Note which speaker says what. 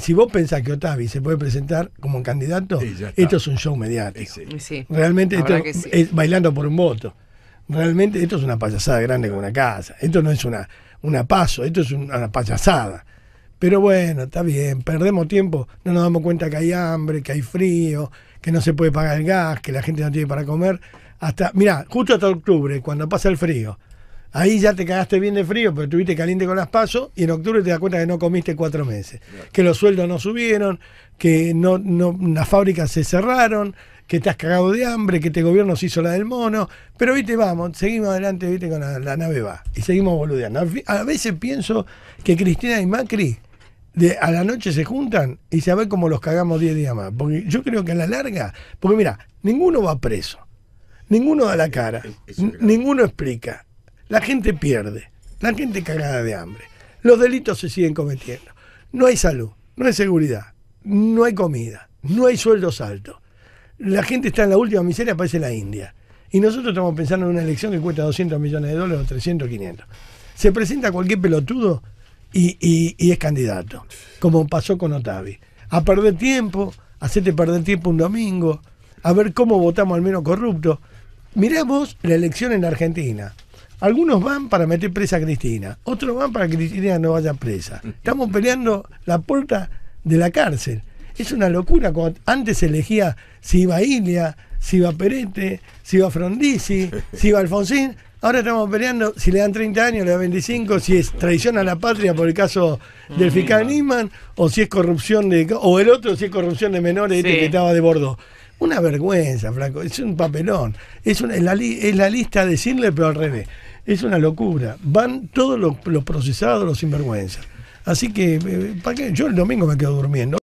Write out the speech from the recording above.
Speaker 1: si vos pensás que Otavi se puede presentar como candidato, esto es un show mediático. Realmente esto es bailando por un voto. Realmente esto es una payasada grande como una casa. Esto no es una, una paso, esto es una payasada. Pero bueno, está bien, perdemos tiempo, no nos damos cuenta que hay hambre, que hay frío, que no se puede pagar el gas, que la gente no tiene para comer. Hasta, mira, justo hasta octubre, cuando pasa el frío, Ahí ya te cagaste bien de frío, pero estuviste caliente con las pasos y en octubre te das cuenta que no comiste cuatro meses, que los sueldos no subieron, que no, las fábricas se cerraron, que estás cagado de hambre, que este gobierno se hizo la del mono, pero viste, vamos, seguimos adelante, viste, con la, nave va, y seguimos boludeando. A veces pienso que Cristina y Macri de, a la noche se juntan y se ve cómo los cagamos diez días más, porque yo creo que a la larga, porque mira, ninguno va preso, ninguno da la cara, ninguno explica, la gente pierde, la gente cagada de hambre. Los delitos se siguen cometiendo. No hay salud, no hay seguridad, no hay comida, no hay sueldos altos. La gente está en la última miseria, parece la India. Y nosotros estamos pensando en una elección que cuesta 200 millones de dólares o 300, 500. Se presenta cualquier pelotudo y, es candidato, como pasó con Otavi. A perder tiempo, hacerte perder tiempo un domingo, a ver cómo votamos al menos corrupto. miremos la elección en Argentina. Algunos van para meter presa a Cristina, otros van para que Cristina no vaya presa. Estamos peleando la puerta de la cárcel. Es una locura. Cuando antes se elegía si iba Ilia, si iba Perete, si iba Frondizi, si iba Alfonsín. Ahora estamos peleando si le dan 30 años, le dan 25, si es traición a la patria por el caso del fiscal mm. Niman, o si es corrupción de. o el otro, si es corrupción de menores este que estaba de bordo. Una vergüenza, Franco. Es un papelón. Es, una, la, lista de Sindler, pero al revés. Es una locura. Van todos los, procesados, los sinvergüenzas. Así que, eh, ¿para Yo el domingo me quedo durmiendo.